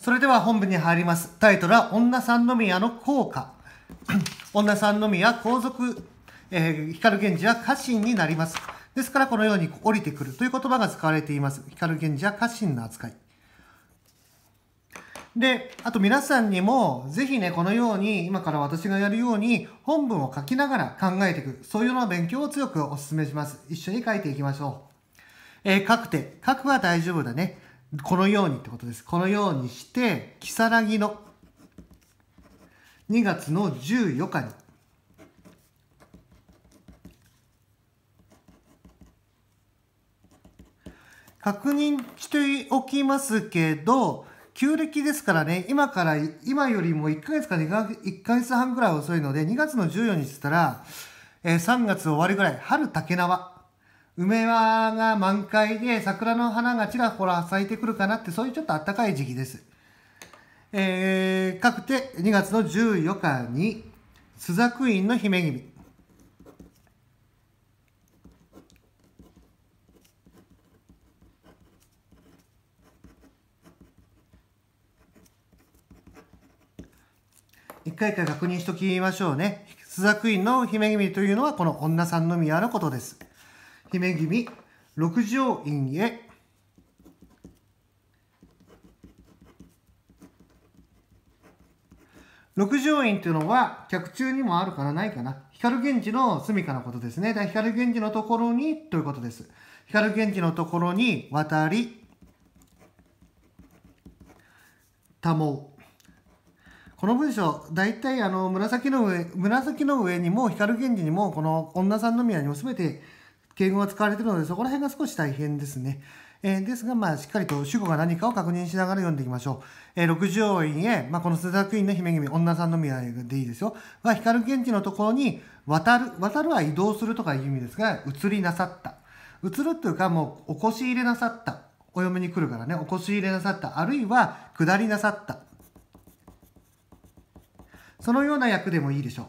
それでは本文に入ります。タイトルは、女三宮の効果。女三宮皇族、えー、光源氏は家臣になります。ですから、このように降りてくるという言葉が使われています。光源氏は家臣の扱い。で、あと皆さんにも、ぜひね、このように、今から私がやるように、本文を書きながら考えていく。そういうような勉強を強くお勧めします。一緒に書いていきましょう。えー、書く手。書くは大丈夫だね。このようにってことです。このようにして、如月の2月の14日に、確認しておきますけど、旧暦ですからね、今から、今よりも1ヶ月か2ヶ月、1ヶ月半ぐらい遅いので、2月の14日っ言ったら、えー、3月終わりぐらい、春竹縄梅はが満開で桜の花がちらほら咲いてくるかなって、そういうちょっと暖かい時期です。えー、かくて2月の14日に、朱雀院の姫君。一回一回確認しときましょうね。朱雀院の姫君というのはこの女三宮のことです。姫君六条院へ六条院というのは客中にもあるからないかな光源氏の住処のことですねだ光源氏のところにということです光源氏のところに渡り多毛この文章、大体あの紫の上、紫の上にも光源氏にも、この女三宮にも全て敬語が使われているので、そこら辺が少し大変ですね。えー、ですが、まあ、しっかりと主語が何かを確認しながら読んでいきましょう。えー、六条院へ、まあ、この朱雀院の姫君、女三宮でいいですよ。あ、光源氏のところに、渡る、渡るは移動するとかいう意味ですが、移りなさった。移るというか、もう、お越し入れなさった。お嫁に来るからね、お越し入れなさった。あるいは、下りなさった。そのような役でもいいでしょう。